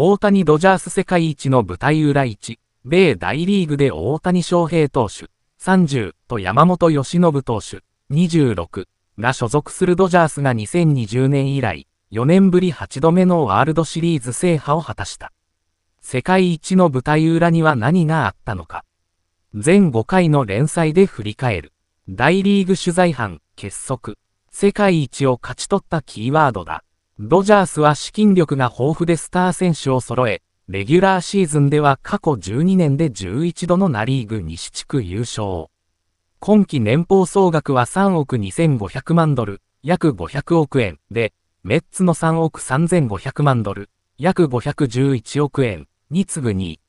大谷ドジャース世界一の舞台裏1、米大リーグで大谷翔平投手、30と山本由伸投手、26が所属するドジャースが2020年以来、4年ぶり8度目のワールドシリーズ制覇を果たした。世界一の舞台裏には何があったのか。全5回の連載で振り返る。大リーグ取材班、結束。世界一を勝ち取ったキーワードだ。ドジャースは資金力が豊富でスター選手を揃え、レギュラーシーズンでは過去12年で11度のナリーグ西地区優勝。今季年俸総額は3億2500万ドル、約500億円で、メッツの3億3500万ドル、約511億円に次ぐ2位。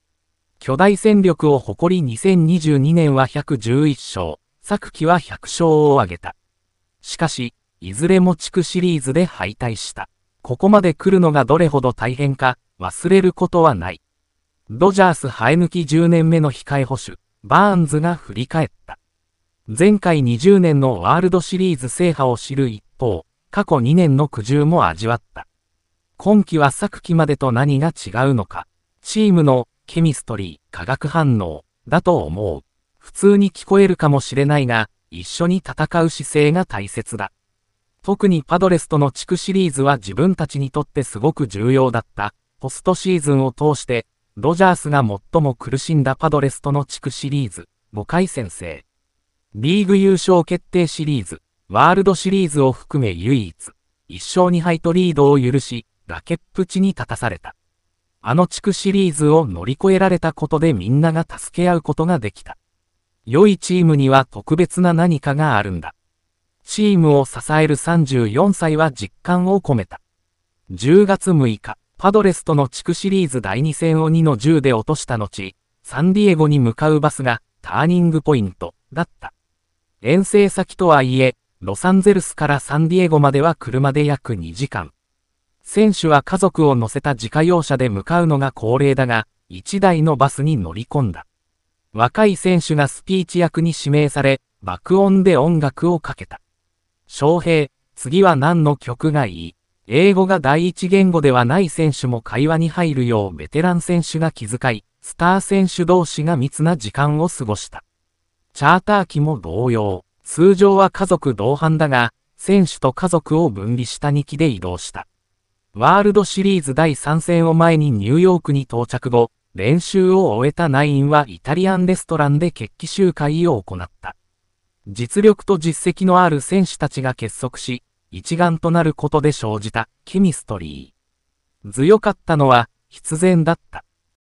巨大戦力を誇り2022年は111勝、昨季は100勝を挙げた。しかし、いずれも地区シリーズで敗退した。ここまで来るのがどれほど大変か、忘れることはない。ドジャース生え抜き10年目の控え保守、バーンズが振り返った。前回20年のワールドシリーズ制覇を知る一方、過去2年の苦渋も味わった。今季は昨季までと何が違うのか、チームのケミストリー、化学反応だと思う。普通に聞こえるかもしれないが、一緒に戦う姿勢が大切だ。特にパドレスとの地区シリーズは自分たちにとってすごく重要だった。ポストシーズンを通して、ドジャースが最も苦しんだパドレスとの地区シリーズ、5回戦制。リーグ優勝決定シリーズ、ワールドシリーズを含め唯一、1勝2敗とリードを許し、崖っぷちに立たされた。あの地区シリーズを乗り越えられたことでみんなが助け合うことができた。良いチームには特別な何かがあるんだ。チームを支える34歳は実感を込めた。10月6日、パドレスとの地区シリーズ第2戦を2の10で落とした後、サンディエゴに向かうバスがターニングポイントだった。遠征先とはいえ、ロサンゼルスからサンディエゴまでは車で約2時間。選手は家族を乗せた自家用車で向かうのが恒例だが、1台のバスに乗り込んだ。若い選手がスピーチ役に指名され、爆音で音楽をかけた。翔平、次は何の曲がいい英語が第一言語ではない選手も会話に入るようベテラン選手が気遣い、スター選手同士が密な時間を過ごした。チャーター機も同様、通常は家族同伴だが、選手と家族を分離した2機で移動した。ワールドシリーズ第3戦を前にニューヨークに到着後、練習を終えたナインはイタリアンレストランで決起集会を行った。実力と実績のある選手たちが結束し、一丸となることで生じたケミストリー。強かったのは必然だった。